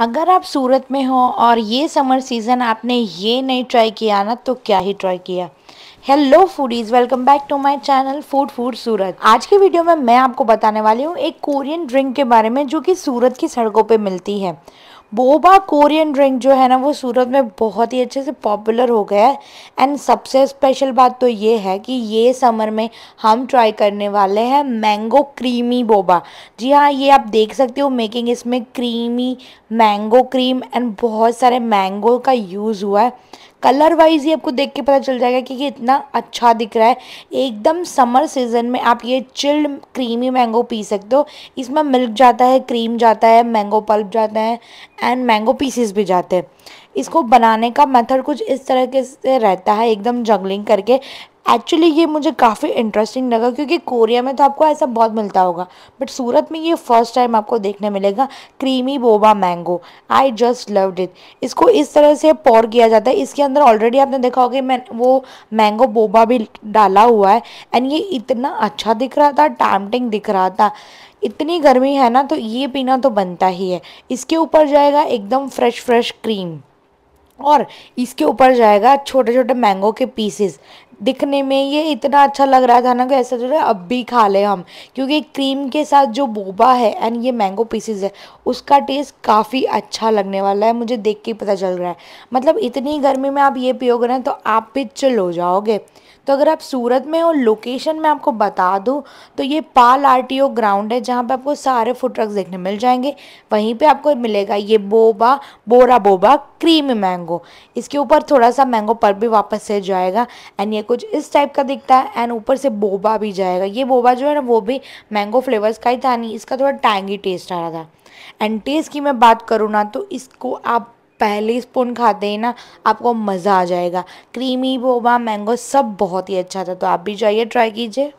अगर आप सूरत में हो और ये समर सीज़न आपने ये नहीं ट्राई किया ना तो क्या ही ट्राई किया hello foodies welcome back to my channel food food Surat आज की वीडियो में मैं आपको बताने वाली हूँ एक कोरियन ड्रिंक के बारे में जो कि सूरत की सड़कों पे मिलती है बोबा कोरियन ड्रिंक जो है ना वो सूरत में बहुत ही अच्छे से पॉपुलर हो गया है एंड सबसे स्पेशल बात तो ये है कि ये समर में हम ट्राई करने वाले हैं मैंगो क्रीमी बोबा जी हाँ ये आप देख सकते हो मेकिंग इसमें क्रीमी मैंगो क्रीम एंड बहुत सारे मैंगो का यूज़ हुआ है कलर वाइज ही आपको देख के पता चल जाएगा कि ये इतना अच्छा दिख रहा है एकदम समर सीजन में आप ये चिल्ड क्रीमी मैंगो पी सकते हो इसमें मिल्क जाता है क्रीम जाता है मैंगो पल्प जाता है एंड मैंगो पीसेस भी जाते हैं इसको बनाने का मेथड कुछ इस तरह के से रहता है एकदम जंगलिंग करके एक्चुअली ये मुझे काफ़ी इंटरेस्टिंग लगा क्योंकि कोरिया में तो आपको ऐसा बहुत मिलता होगा बट सूरत में ये फर्स्ट टाइम आपको देखने मिलेगा creamy boba mango I just loved it इसको इस तरह से पॉर किया जाता है इसके अंदर ऑलरेडी आपने देखा होगा मैं वो मैंगो बोबा भी डाला हुआ है एंड ये इतना अच्छा दिख रहा था टैमटिंग दिख रहा था इतनी गर्मी है ना तो ये पीना तो बनता ही है इसके ऊपर जाएगा एकदम फ्रेश फ्रेश क्रीम और इसके ऊपर जाएगा छोटे छोटे मैंगो के पीसेस दिखने में ये इतना अच्छा लग रहा था ना कि ऐसा जो है अब भी खा ले हम क्योंकि क्रीम के साथ जो बोबा है एंड ये मैंगो पीसीज है उसका टेस्ट काफ़ी अच्छा लगने वाला है मुझे देख के पता चल रहा है मतलब इतनी गर्मी में आप ये पियोगे ना तो आप भी चिल हो जाओगे तो अगर आप सूरत में हो लोकेशन मैं आपको बता दूँ तो ये Pal R T O ground है जहाँ पर आपको सारे फूड ट्रक्स देखने मिल जाएंगे वहीं पर आपको मिलेगा ये बोबा बोरा बोबा क्रीम मैंगो इसके ऊपर थोड़ा सा मैंगो पर भी वापस से जाएगा एंड ये कुछ इस टाइप का दिखता है एंड ऊपर से बोबा भी जाएगा ये बोबा जो है ना वो भी मैंगो फ्लेवर्स का ही था नहीं इसका थोड़ा टैंगी टेस्ट आ रहा था एंड टेस्ट की मैं बात करूँ ना तो इसको आप पहली स्पून खाते ही ना आपको मज़ा आ जाएगा क्रीमी बोबा मैंगो सब बहुत ही अच्छा था तो आप भी जाइए ट्राई कीजिए